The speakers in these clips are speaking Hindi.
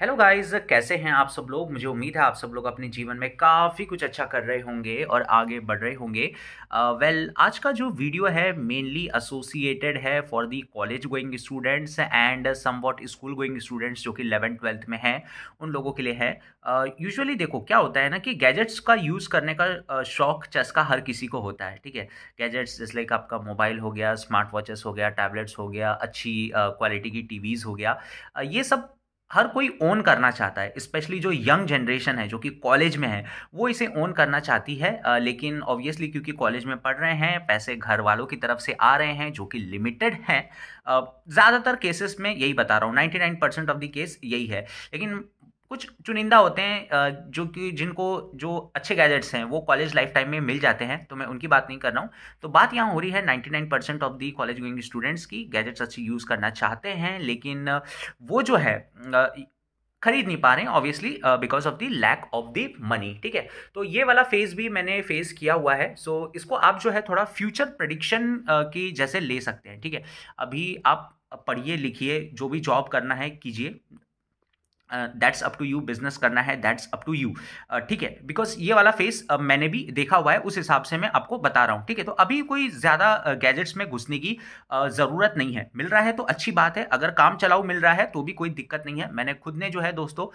हेलो गाइस कैसे हैं आप सब लोग मुझे उम्मीद है आप सब लोग अपने जीवन में काफ़ी कुछ अच्छा कर रहे होंगे और आगे बढ़ रहे होंगे वेल uh, well, आज का जो वीडियो है मेनली एसोसिएटेड है for the college going students and somewhat school going students जो कि इलेवन ट्वेल्थ में हैं उन लोगों के लिए है यूजुअली uh, देखो क्या होता है ना कि गैजेट्स का यूज़ करने का शौक चस्का हर किसी को होता है ठीक है गैजेट्स जैसे लाइक आपका मोबाइल हो गया स्मार्ट वॉचेस हो गया टैबलेट्स हो गया अच्छी क्वालिटी uh, की टीवीज़ हो गया ये सब हर कोई ओन करना चाहता है स्पेशली जो यंग जनरेशन है जो कि कॉलेज में है वो इसे ओन करना चाहती है लेकिन ऑब्वियसली क्योंकि कॉलेज में पढ़ रहे हैं पैसे घर वालों की तरफ से आ रहे हैं जो कि लिमिटेड हैं ज़्यादातर केसेस में यही बता रहा हूँ 99 परसेंट ऑफ द केस यही है लेकिन कुछ चुनिंदा होते हैं जो कि जिनको जो अच्छे गैजेट्स हैं वो कॉलेज लाइफ टाइम में मिल जाते हैं तो मैं उनकी बात नहीं कर रहा हूँ तो बात यहाँ हो रही है 99 percent of the college going students की गैजेट्स अच्छे यूज़ करना चाहते हैं लेकिन वो जो है खरीद नहीं पा रहे हैं obviously because of the lack of the money ठीक है तो ये वाला फेज भी मैंने फेस किया हुआ है सो so, इसको आप जो है थोड़ा फ्यूचर प्रडिक्शन की जैसे ले सकते हैं ठीक है अभी आप पढ़िए लिखिए जो भी जॉब करना है कीजिए that's up to you business करना है दैट्स अप टू यू ठीक है बिकॉज ये वाला फेस uh, मैंने भी देखा हुआ है उस हिसाब से मैं आपको बता रहा हूँ ठीक है तो अभी कोई ज़्यादा गैजेट्स में घुसने की uh, ज़रूरत नहीं है मिल रहा है तो अच्छी बात है अगर काम चलाऊ मिल रहा है तो भी कोई दिक्कत नहीं है मैंने खुद ने जो है दोस्तों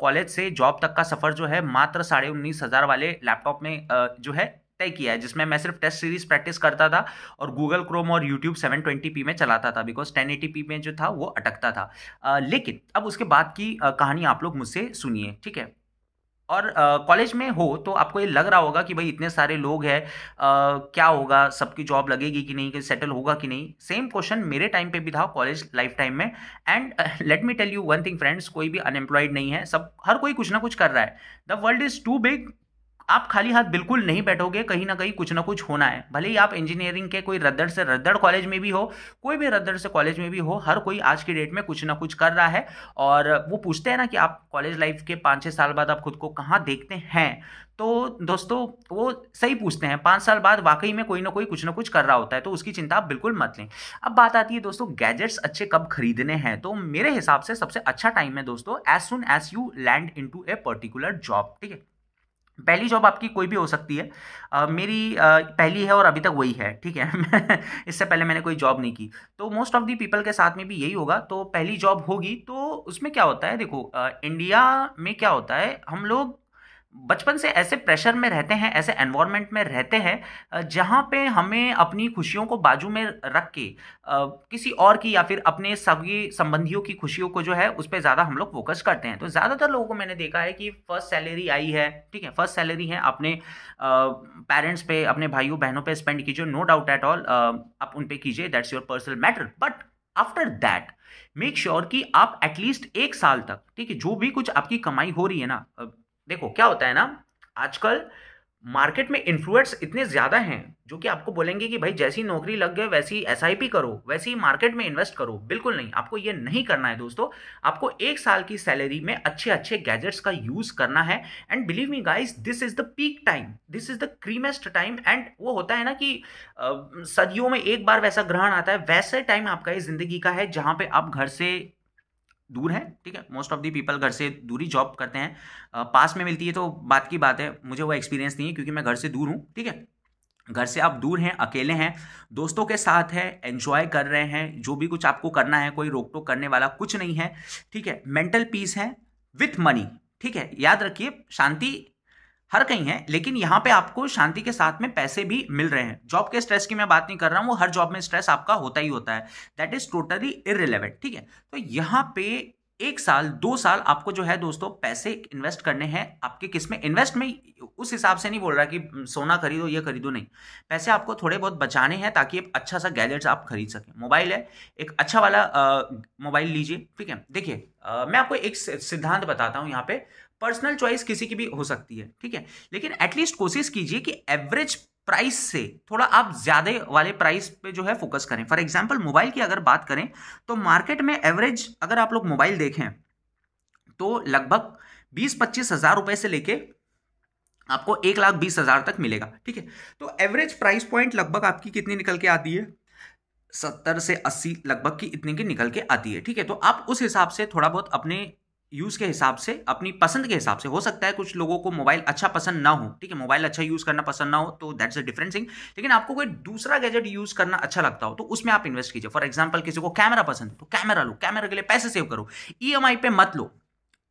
कॉलेज uh, से जॉब तक का सफ़र जो है मात्र साढ़े उन्नीस हज़ार वाले लैपटॉप में जो है तय किया है जिसमें मैं सिर्फ टेस्ट सीरीज प्रैक्टिस करता था और गूगल क्रोम और यूट्यूब सेवन पी में चलाता था बिकॉज टेन पी में जो था वो अटकता था आ, लेकिन अब उसके बाद की आ, कहानी आप लोग मुझसे सुनिए ठीक है और कॉलेज में हो तो आपको ये लग रहा होगा कि भाई इतने सारे लोग हैं क्या होगा सबकी जॉब लगेगी कि नहीं कि सेटल होगा कि नहीं सेम क्वेश्चन मेरे टाइम पे भी था कॉलेज लाइफ टाइम में and let me tell you one thing friends कोई भी अनएम्प्लॉयड नहीं है सब हर कोई कुछ ना कुछ कर रहा है the world is too big आप खाली हाथ बिल्कुल नहीं बैठोगे कहीं ना कहीं कुछ ना कुछ होना है भले ही आप इंजीनियरिंग के कोई रद्दड़ से रद्दड़ कॉलेज में भी हो कोई भी रद्दड़ से कॉलेज में भी हो हर कोई आज की डेट में कुछ ना कुछ कर रहा है और वो पूछते हैं ना कि आप कॉलेज लाइफ के पाँच छः साल बाद आप खुद को कहाँ देखते हैं तो दोस्तों वो सही पूछते हैं पाँच साल बाद वाकई में कोई ना कोई कुछ ना कुछ कर रहा होता है तो उसकी चिंता आप बिल्कुल मत लें अब बात आती है दोस्तों गैजेट्स अच्छे कब खरीदने हैं तो मेरे हिसाब से सबसे अच्छा टाइम है दोस्तों as soon as you land into a particular job ठीक है पहली जॉब आपकी कोई भी हो सकती है uh, मेरी uh, पहली है और अभी तक वही है ठीक है इससे पहले मैंने कोई जॉब नहीं की तो मोस्ट ऑफ दी पीपल के साथ में भी यही होगा तो पहली जॉब होगी तो उसमें क्या होता है देखो uh, इंडिया में क्या होता है हम लोग बचपन से ऐसे प्रेशर में रहते हैं ऐसे एनवायरनमेंट में रहते हैं जहाँ पे हमें अपनी खुशियों को बाजू में रख के किसी और की या फिर अपने सभी संबंधियों की खुशियों को जो है उस पर ज़्यादा हम लोग फोकस करते हैं तो ज़्यादातर लोगों को मैंने देखा है कि फर्स्ट सैलरी आई है ठीक है फर्स्ट सैलरी है अपने पेरेंट्स पे अपने भाइयों बहनों पर स्पेंड कीजिए नो डाउट एट ऑल आप उन पर कीजिए that's your personal matter but after that make sure कि आप एटलीस्ट एक साल तक ठीक है जो भी कुछ आपकी कमाई हो रही है ना देखो क्या होता है ना आजकल मार्केट में इन्फ्लुएंस इतने ज़्यादा हैं जो कि आपको बोलेंगे कि भाई जैसी नौकरी लग गए वैसी एस करो वैसी मार्केट में इन्वेस्ट करो बिल्कुल नहीं आपको ये नहीं करना है दोस्तों आपको एक साल की सैलरी में अच्छे अच्छे गैजेट्स का यूज़ करना है and believe me guys this is the peak time this is the creamiest time and वो होता है ना कि सदियों में एक बार वैसा ग्रहण आता है वैसे टाइम आपका ये ज़िंदगी का है जहाँ पर आप घर से दूर है ठीक है मोस्ट ऑफ दी पीपल घर से दूरी जॉब करते हैं पास में मिलती है तो बात की बात है मुझे वो एक्सपीरियंस नहीं है क्योंकि मैं घर से दूर हूँ ठीक है घर से आप दूर हैं अकेले हैं दोस्तों के साथ हैं एंजॉय कर रहे हैं जो भी कुछ आपको करना है कोई रोक टोक करने वाला कुछ नहीं है ठीक है मेंटल पीस है विथ मनी ठीक है याद रखिए शांति हर कहीं है लेकिन यहाँ पे आपको शांति के साथ में पैसे भी मिल रहे हैं जॉब के स्ट्रेस की मैं बात नहीं कर रहा हूँ वो हर जॉब में स्ट्रेस आपका होता ही होता है दैट इज टोटली इरेलीवेंट ठीक है तो यहाँ पे एक साल दो साल आपको जो है दोस्तों पैसे इन्वेस्ट करने हैं आपके किस में इन्वेस्ट में उस हिसाब से नहीं बोल रहा कि सोना खरीदो ये खरीदो नहीं पैसे आपको थोड़े बहुत बचाने हैं ताकि एक अच्छा सा गैजेट्स आप खरीद सकें मोबाइल है एक अच्छा वाला मोबाइल लीजिए ठीक है देखिए मैं आपको एक सिद्धांत बताता हूँ यहाँ पे पर्सनल चॉइस किसी की भी हो सकती है ठीक है लेकिन एटलीस्ट कोशिश कीजिए कि एवरेज प्राइस से थोड़ा आप ज़्यादा वाले प्राइस पे जो है फोकस करें फॉर एग्जाम्पल मोबाइल की अगर बात करें तो मार्केट में एवरेज अगर आप लोग मोबाइल देखें तो लगभग बीस पच्चीस हज़ार रुपए से लेके आपको एक लाख बीस हज़ार तक मिलेगा ठीक है तो एवरेज प्राइस पॉइंट लगभग आपकी कितनी निकल के आती है सत्तर से अस्सी लगभग की इतनी की निकल के आती है ठीक है तो आप उस हिसाब से थोड़ा बहुत अपने यूज़ के हिसाब से अपनी पसंद के हिसाब से हो सकता है कुछ लोगों को मोबाइल अच्छा पसंद ना हो ठीक है मोबाइल अच्छा यूज़ करना पसंद ना हो तो दैट्स अ डिफरेंट थिंग लेकिन आपको कोई दूसरा गैजेट यूज़ करना अच्छा लगता हो तो उसमें आप इन्वेस्ट कीजिए फॉर एग्जाम्पल किसी को कैमरा पसंद है तो कैमरा लो कैमरा के लिए पैसे सेव करो ई e पे मत लो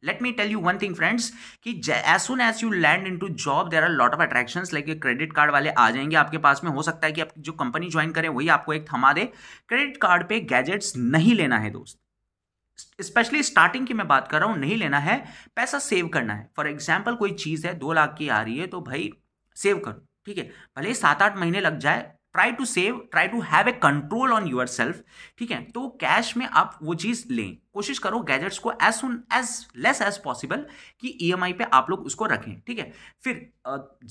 let me tell you one thing friends कि as soon as you land into job there are lot of attraction like ये क्रेडिट कार्ड वाले आ जाएंगे आपके पास में हो सकता है कि आप जो कंपनी ज्वाइन करें वही आपको एक थमा दे क्रेडिट कार्ड पे गैजेट्स नहीं लेना है दोस्त स्पेशली स्टार्टिंग की मैं बात कर रहा हूँ नहीं लेना है पैसा सेव करना है फॉर एग्जाम्पल कोई चीज़ है दो लाख की आ रही है तो भाई सेव करो ठीक है भले ही सात आठ महीने लग जाए try to save try to have a control on yourself ठीक है तो कैश में आप वो चीज़ लें कोशिश करो गैजेट्स को as soon as less as possible कि ई e पे आप लोग उसको रखें ठीक है फिर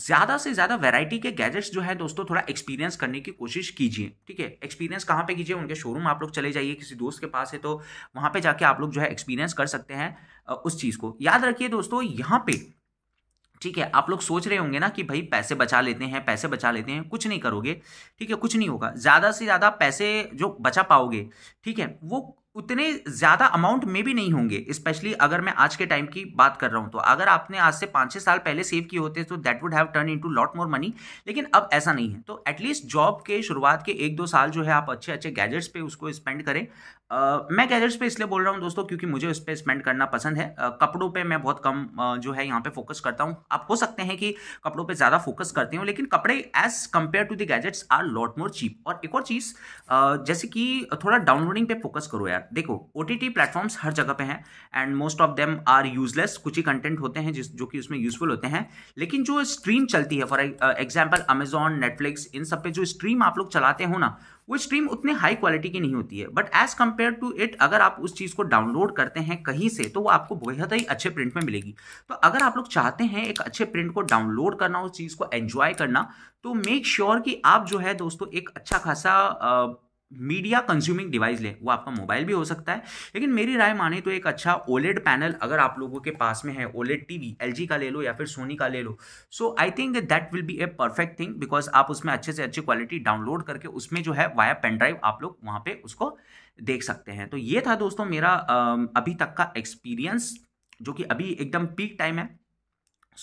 ज़्यादा से ज़्यादा वेराइटी के गैजेट्स जो है दोस्तों थोड़ा एक्सपीरियंस करने की कोशिश कीजिए ठीक है एक्सपीरियंस कहाँ पे कीजिए उनके शोरूम आप लोग चले जाइए किसी दोस्त के पास है तो वहाँ पे जाके आप लोग जो है एक्सपीरियंस कर सकते हैं उस चीज़ को याद रखिए दोस्तों यहाँ पे ठीक है आप लोग सोच रहे होंगे ना कि भाई पैसे बचा लेते हैं पैसे बचा लेते हैं कुछ नहीं करोगे ठीक है कुछ नहीं होगा ज़्यादा से ज़्यादा पैसे जो बचा पाओगे ठीक है वो उतने ज़्यादा अमाउंट में भी नहीं होंगे स्पेशली अगर मैं आज के टाइम की बात कर रहा हूँ तो अगर आपने आज से पाँच छः साल पहले सेव किए होते तो that would have turn into lot more money लेकिन अब ऐसा नहीं है तो एटलीस्ट जॉब के शुरुआत के एक दो साल जो है आप अच्छे अच्छे गैजेट्स पे उसको स्पेंड करें Uh, मैं गैजेट्स पे इसलिए बोल रहा हूँ दोस्तों क्योंकि मुझे उस पर स्पेंड करना पसंद है uh, कपड़ों पे मैं बहुत कम uh, जो है यहाँ पे फोकस करता हूँ आप हो सकते हैं कि कपड़ों पे ज़्यादा फोकस करते हो लेकिन कपड़े as compare to the gadgets are lot more cheap और एक और चीज़ जैसे कि थोड़ा डाउनलोडिंग पे फोकस करो यार देखो ओ टी टी प्लेटफॉर्म्स हर जगह पे हैं and most of them are useless कुछ ही कंटेंट होते हैं जिस जो कि उसमें यूजफुल होते हैं लेकिन जो स्ट्रीम चलती है फॉर एग्जाम्पल अमेजॉन नेटफ्लिक्स इन सब पे जो स्ट्रीम आप लोग चलाते हो ना वो स्ट्रीम उतने हाई क्वालिटी की नहीं होती है but as compare to it अगर आप उस चीज़ को डाउनलोड करते हैं कहीं से तो वो आपको बेहद ही अच्छे प्रिंट में मिलेगी तो अगर आप लोग चाहते हैं एक अच्छे प्रिंट को डाउनलोड करना उस चीज़ को एन्जॉय करना तो मेक श्योर sure कि आप जो है दोस्तों एक अच्छा खासा मीडिया कंज्यूमिंग डिवाइस ले वो आपका मोबाइल भी हो सकता है लेकिन मेरी राय माने तो एक अच्छा ओलेड पैनल अगर आप लोगों के पास में है ओलेड टीवी एलजी का ले लो या फिर सोनी का ले लो so I think that will be a perfect thing because आप उसमें अच्छे से अच्छी क्वालिटी डाउनलोड करके उसमें जो है वाया पेन ड्राइव आप लोग वहाँ पर उसको देख सकते हैं तो ये था दोस्तों मेरा अभी तक का एक्सपीरियंस जो कि अभी एकदम पीक टाइम है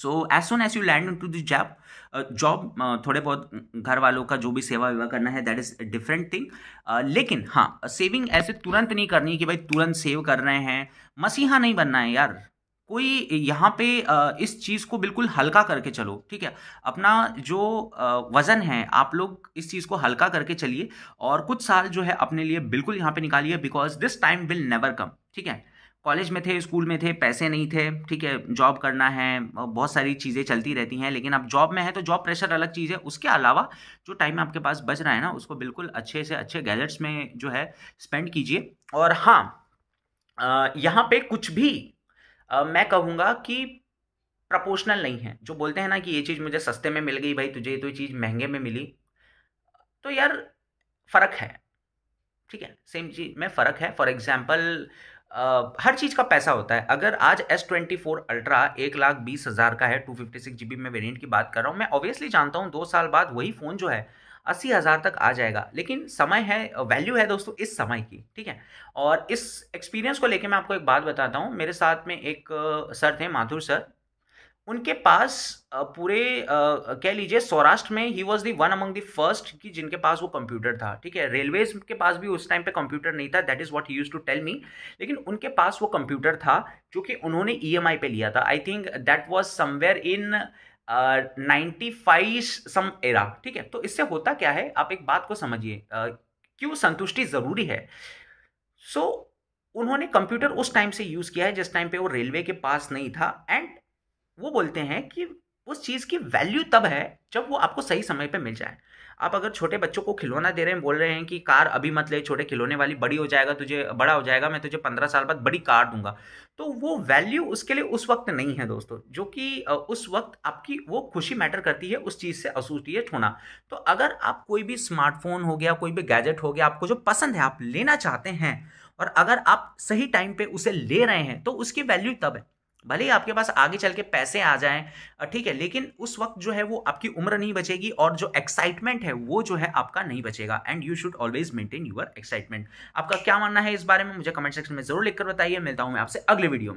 so as soon as you land into this job job थोड़े बहुत घर वालों का जो भी सेवा वेवा करना है दैट इज़ डिफरेंट थिंग लेकिन हाँ सेविंग ऐसे तुरंत नहीं करनी कि भाई तुरंत सेव कर रहे हैं मसीहा नहीं बनना है यार कोई यहाँ पे uh, इस चीज़ को बिल्कुल हल्का करके चलो ठीक है अपना जो uh, वज़न है आप लोग इस चीज़ को हल्का करके चलिए और कुछ साल जो है अपने लिए बिल्कुल यहाँ पे निकालिए because this time will never come ठीक है कॉलेज में थे स्कूल में थे पैसे नहीं थे ठीक है जॉब करना है बहुत सारी चीज़ें चलती रहती हैं लेकिन आप जॉब में है तो जॉब प्रेशर अलग चीज़ है उसके अलावा जो टाइम आपके पास बच रहा है ना उसको बिल्कुल अच्छे से अच्छे गैजेट्स में जो है स्पेंड कीजिए और हाँ यहाँ पे कुछ भी आ, मैं कहूँगा कि प्रपोर्शनल नहीं है जो बोलते हैं ना कि ये चीज़ मुझे सस्ते में मिल गई भाई तुझे तो ये चीज़ महंगे में मिली तो यार फ़र्क है ठीक है सेम चीज़ में फ़र्क है फॉर एग्जाम्पल Uh, हर चीज़ का पैसा होता है अगर आज एस ट्वेंटी फोर अल्ट्रा एक लाख बीस हज़ार का है two fifty six G B में वेरियंट की बात कर रहा हूँ मैं ऑब्वियसली जानता हूँ दो साल बाद वही फ़ोन जो है अस्सी हज़ार तक आ जाएगा लेकिन समय है वैल्यू है दोस्तों इस समय की ठीक है और इस एक्सपीरियंस को लेकर मैं आपको एक बात बताता हूँ मेरे साथ में एक सर थे माथुर सर उनके पास पूरे कह लीजिए सौराष्ट्र में ही was the one among the first कि जिनके पास वो कंप्यूटर था ठीक है रेलवेज के पास भी उस टाइम पे कंप्यूटर नहीं था that is what he used to tell me लेकिन उनके पास वो कंप्यूटर था जो कि उन्होंने ई e पे लिया था I think that was somewhere in ninety five some era ठीक है तो इससे होता क्या है आप एक बात को समझिए uh, क्यों संतुष्टि ज़रूरी है सो so, उन्होंने कंप्यूटर उस टाइम से यूज़ किया है जिस टाइम पे वो रेलवे के पास नहीं था एंड वो बोलते हैं कि उस चीज़ की वैल्यू तब है जब वो आपको सही समय पर मिल जाए आप अगर छोटे बच्चों को खिलौना दे रहे हैं बोल रहे हैं कि कार अभी मत ले छोटे खिलौने वाली बड़ी हो जाएगा तुझे बड़ा हो जाएगा मैं तुझे पंद्रह साल बाद बड़ी कार दूंगा तो वो वैल्यू उसके लिए उस वक्त नहीं है दोस्तों जो कि उस वक्त आपकी वो खुशी मैटर करती है उस चीज़ से एसोसिएट होना तो अगर आप कोई भी स्मार्टफोन हो गया कोई भी गैजेट हो गया आपको जो पसंद है आप लेना चाहते हैं और अगर आप सही टाइम पर उसे ले रहे हैं तो उसकी वैल्यू तब है भले ही आपके पास आगे चल के पैसे आ जाएं ठीक है लेकिन उस वक्त जो है वो आपकी उम्र नहीं बचेगी और जो एक्साइटमेंट है वो जो है आपका नहीं बचेगा and you should always maintain your excitement आपका क्या मानना है इस बारे में मुझे कमेंट सेक्शन में जरूर लिखकर बताइए मिलता हूं मैं आपसे अगले वीडियो में